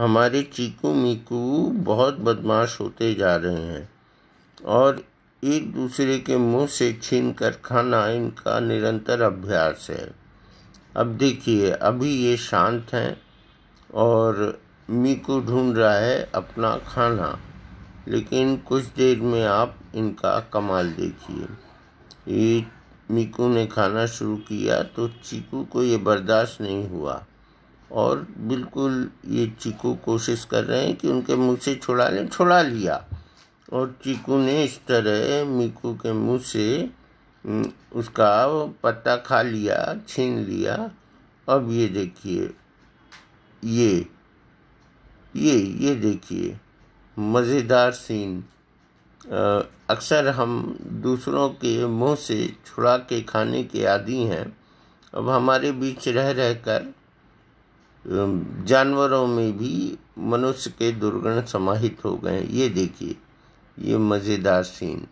हमारे चीकू मीकू बहुत बदमाश होते जा रहे हैं और एक दूसरे के मुंह से छीन कर खाना इनका निरंतर अभ्यास है अब देखिए अभी ये शांत हैं और मीकू ढूंढ रहा है अपना खाना लेकिन कुछ देर में आप इनका कमाल देखिए ये मीकू ने खाना शुरू किया तो चीकू को ये बर्दाश्त नहीं हुआ और बिल्कुल ये चीकू कोशिश कर रहे हैं कि उनके मुंह से छुड़ा लें छुड़ा लिया और चीकू ने इस तरह मीकू के मुंह से उसका पत्ता खा लिया छीन लिया अब ये देखिए ये ये ये देखिए मज़ेदार सीन अक्सर हम दूसरों के मुंह से छुड़ा के खाने के आदि हैं अब हमारे बीच रह रहकर जानवरों में भी मनुष्य के दुर्गुण समाहित हो गए ये देखिए ये मज़ेदार सीन